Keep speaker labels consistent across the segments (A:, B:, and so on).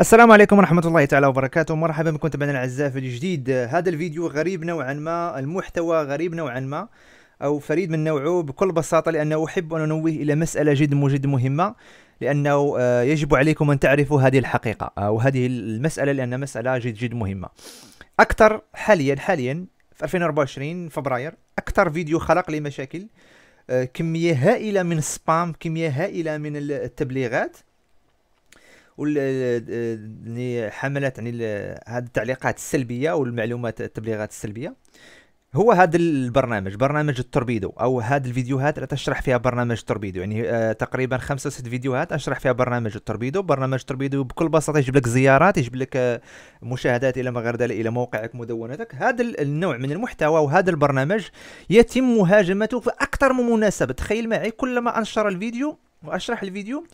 A: السلام عليكم ورحمة الله تعالى وبركاته مرحبا بكم تبعنا الأعزاء في الجديد هذا الفيديو غريب نوعا ما المحتوى غريب نوعا ما أو فريد من نوعه بكل بساطة لأنه أحب أن أنوه إلى مسألة جد مجد مهمة لأنه آه، يجب عليكم أن تعرفوا هذه الحقيقة أو آه، هذه المسألة لأنها مسألة جد جد مهمة أكثر حاليا حاليا في 2024 فبراير أكثر فيديو خلق لي مشاكل آه، كمية هائلة من السبام كمية هائلة من التبليغات حملت يعني, يعني هذه التعليقات السلبيه والمعلومات التبليغات السلبيه هو هذا البرنامج برنامج التوربيدو او هذه الفيديوهات اللي تشرح فيها برنامج التوربيدو يعني آه، تقريبا خمسة ست فيديوهات اشرح فيها برنامج التوربيدو برنامج التوربيدو بكل بساطه يجيب لك زيارات يجيب لك آه، مشاهدات الى ما غير الى موقعك مدونتك هذا النوع من المحتوى وهذا البرنامج يتم مهاجمته في اكثر من مناسبه تخيل معي كلما انشر الفيديو واشرح الفيديو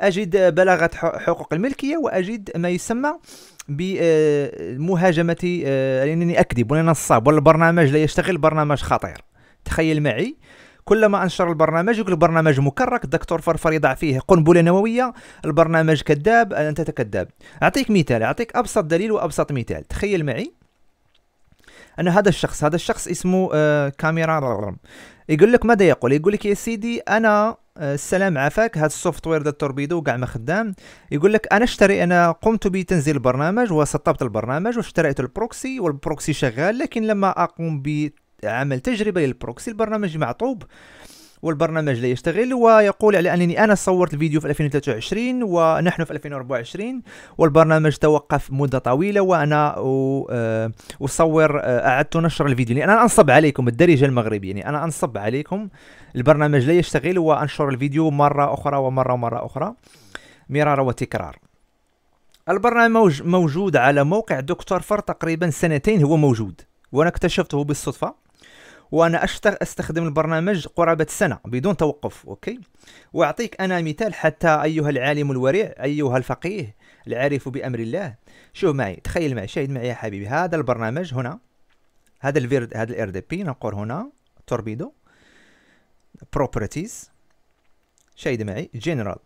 A: اجد بلاغه حقوق الملكيه واجد ما يسمى بمهاجمه انني آه، يعني اكذب وانا نصاب ولا البرنامج لا يشتغل برنامج خطير تخيل معي كلما انشر البرنامج يقول البرنامج مكرك الدكتور فرفر يضع فيه قنبله نوويه البرنامج كذاب انت كذاب اعطيك مثال اعطيك ابسط دليل وابسط مثال تخيل معي ان هذا الشخص هذا الشخص اسمه آه، كاميرا يقول لك ماذا يقول يقول لك يا سيدي انا السلام عافاك هذا السوفتوير ديال توربيدو كاع ما خدام يقول لك انا اشتري انا قمت بتنزيل البرنامج وسطبت البرنامج واشتريت البروكسي والبروكسي شغال لكن لما اقوم بعمل تجربه للبروكسي البرنامج معطوب والبرنامج لا يشتغل ويقول على أنني أنا صورت الفيديو في 2023 ونحن في 2024 والبرنامج توقف مدة طويلة وأنا آه، أصور آه، أعدت نشر الفيديو لأن يعني أنا أنصب عليكم الدارجة المغربية يعني أنا أنصب عليكم البرنامج لا يشتغل وأنشر الفيديو مرة أخرى ومرة ومرة أخرى مرارا وتكرار البرنامج موجود على موقع دكتور فر تقريبا سنتين هو موجود وانا اكتشفته بالصدفه وانا استخدم البرنامج قرابه سنه بدون توقف اوكي واعطيك انا مثال حتى ايها العالم الورع ايها الفقيه العارف بامر الله شوف معي تخيل معي شاهد معي يا حبيبي هذا البرنامج هنا هذا الفيرد هذا الار دي بي نقول هنا توربيدو بروبرتيز شاهد معي جنرال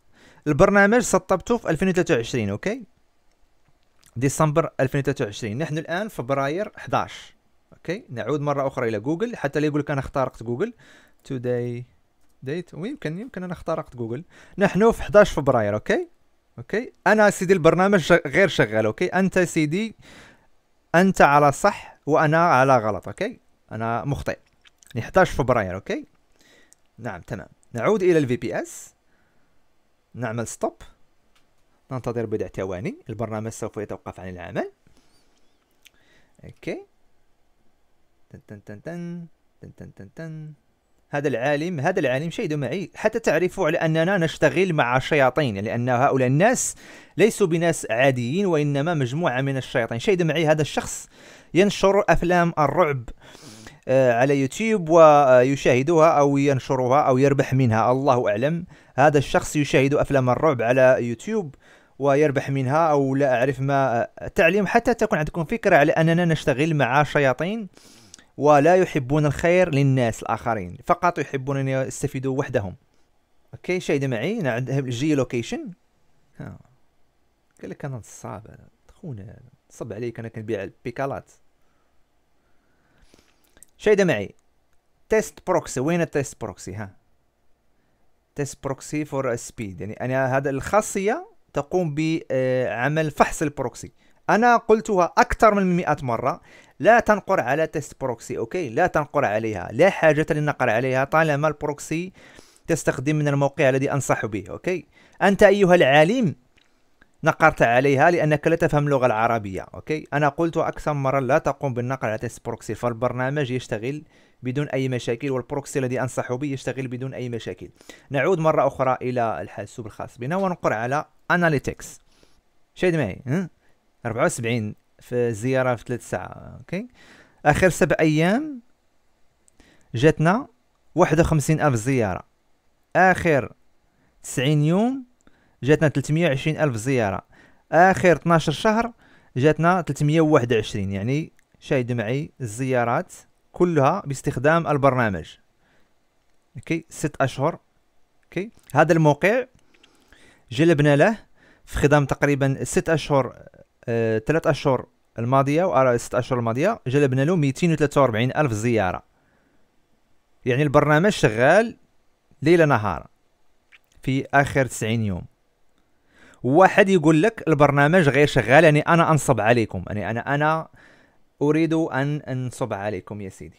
A: البرنامج سطبته في 2023 اوكي ديسمبر 2023 نحن الان فبراير 11 اوكي نعود مره اخرى الى جوجل حتى لا يقول لك انا اخترقت جوجل توداي ديت ويمكن يمكن انا اخترقت جوجل نحن في 11 فبراير اوكي اوكي انا سيدي البرنامج غير شغال اوكي انت سيدي انت على صح وانا على غلط اوكي انا مخطئ 11 يعني فبراير اوكي نعم تمام نعود الى الفي بي اس نعمل ستوب ننتظر بضع ثواني البرنامج سوف يتوقف عن العمل اوكي تن تن تن تن تن تن تن تن هذا العالم هذا العالم شهد معي حتى تعرفوا على أننا نشتغل مع شياطين لأن هؤلاء الناس ليسوا بناس عاديين وإنما مجموعة من الشياطين شهد معي هذا الشخص ينشر أفلام الرعب آه، على يوتيوب ويشاهدها أو ينشرها أو يربح منها الله أعلم هذا الشخص يشاهد أفلام الرعب على يوتيوب ويربح منها أو لا أعرف ما التعليم آه، حتى تكون عندكم فكرة على أننا نشتغل مع شياطين ولا يحبون الخير للناس الآخرين فقط يحبون أن يستفيدوا وحدهم أوكي شاهد معي هنا عندهم الجي لوكيشن قال لك أنا نصاب تخون نصب عليك أنا كنبيع البيكالات شاهد معي تيست بروكسي وين التيست بروكسي ها تيست بروكسي فور سبيد يعني أنا هذا الخاصية تقوم بعمل فحص البروكسي انا قلتها اكثر من 100 مره لا تنقر على تيست بروكسي اوكي لا تنقر عليها لا حاجه للنقر عليها طالما البروكسي تستخدم من الموقع الذي انصح به اوكي انت ايها العالم نقرت عليها لانك لا تفهم اللغه العربيه اوكي انا قلت اكثر مره لا تقوم بالنقر على تيست بروكسي فالبرنامج يشتغل بدون اي مشاكل والبروكسي الذي انصح به يشتغل بدون اي مشاكل نعود مره اخرى الى الحاسوب الخاص بنا ونقر على اناليتكس شاهد معي 74 في زياره في ثلاث ساعه اوكي اخر سبع ايام جاتنا 51 الف زياره اخر 90 يوم جاتنا 320 الف زياره اخر 12 شهر جاتنا 321 يعني شاهدوا معي الزيارات كلها باستخدام البرنامج اوكي ست اشهر اوكي هذا الموقع جلبنا له في خدام تقريبا ست اشهر ثلاث آه اشهر الماضيه و ست اشهر الماضيه جلبنا له 243 الف زياره يعني البرنامج شغال ليل نهار في اخر 90 يوم واحد يقول لك البرنامج غير شغال يعني انا انصب عليكم يعني انا انا اريد ان انصب عليكم يا سيدي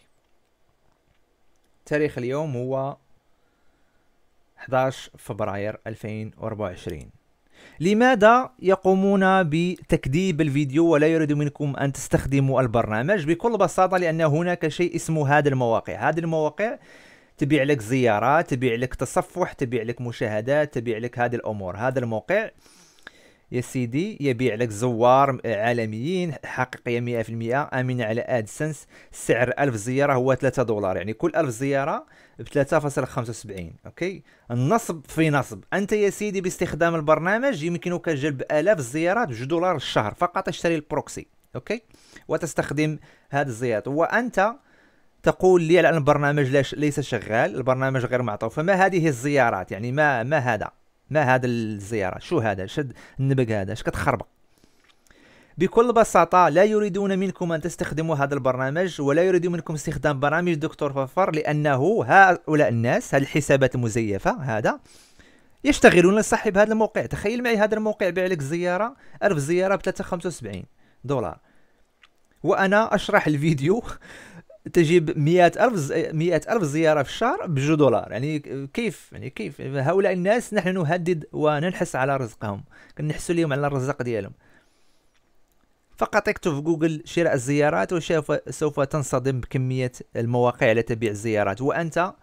A: تاريخ اليوم هو 11 فبراير 2024 لماذا يقومون بتكذيب الفيديو ولا يريد منكم أن تستخدموا البرنامج بكل بساطة لأن هناك شيء اسمه هذه المواقع هذه المواقع تبيع لك زيارات تبيع لك تصفح تبيع لك مشاهدات تبيع لك هذه الأمور هذا الموقع يا سيدي يبيع لك زوار عالميين حقيقيه 100% امنه على ادسنس سعر 1000 زياره هو 3 دولار يعني كل 1000 زياره ب 3.75 اوكي النصب في نصب انت يا سيدي باستخدام البرنامج يمكنك جلب الاف الزيارات بجو دولار الشهر فقط اشتري البروكسي اوكي وتستخدم هذه الزيارات وانت تقول لي على البرنامج ليس شغال البرنامج غير معطوف فما هذه الزيارات يعني ما ما هذا ما هذا الزياره شو هذا شد النبق هذا اش كتخربق بكل بساطة لا يريدون منكم أن تستخدموا هذا البرنامج ولا يريدون منكم استخدام برامج دكتور فافر لأنه هؤلاء الناس هذه الحسابات المزيفة هذا يشتغلون لصاحب هذا الموقع تخيل معي هذا الموقع بيع لك زيارة ألف زيارة ب 375 دولار وأنا أشرح الفيديو تجيب مئة ألف مئة ألف زيارة في الشهر بجو دولار يعني كيف يعني كيف هؤلاء الناس نحن نهدد وننحس على رزقهم كنحسوا لهم على الرزق ديالهم فقط اكتب في جوجل شراء الزيارات وشوف سوف تنصدم بكمية المواقع التي تبيع الزيارات وأنت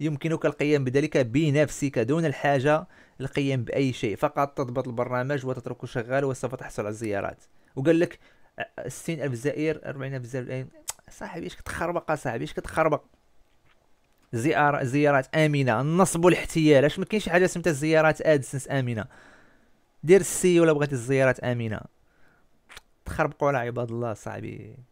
A: يمكنك القيام بذلك بنفسك دون الحاجة للقيام بأي شيء فقط تضبط البرنامج وتتركه شغال وسوف تحصل على الزيارات وقال لك 60 ألف زائر 40 ألف زائر صاحبي اش كتخربق صاحبي اش كتخربق زيارة زيارات امنه النصب والاحتيال اش مكاينش حاجه سميتها زيارات ادسنس امنه دير السي ولا بغيتي الزيارات امنه تخربقوا على عباد الله صاحبي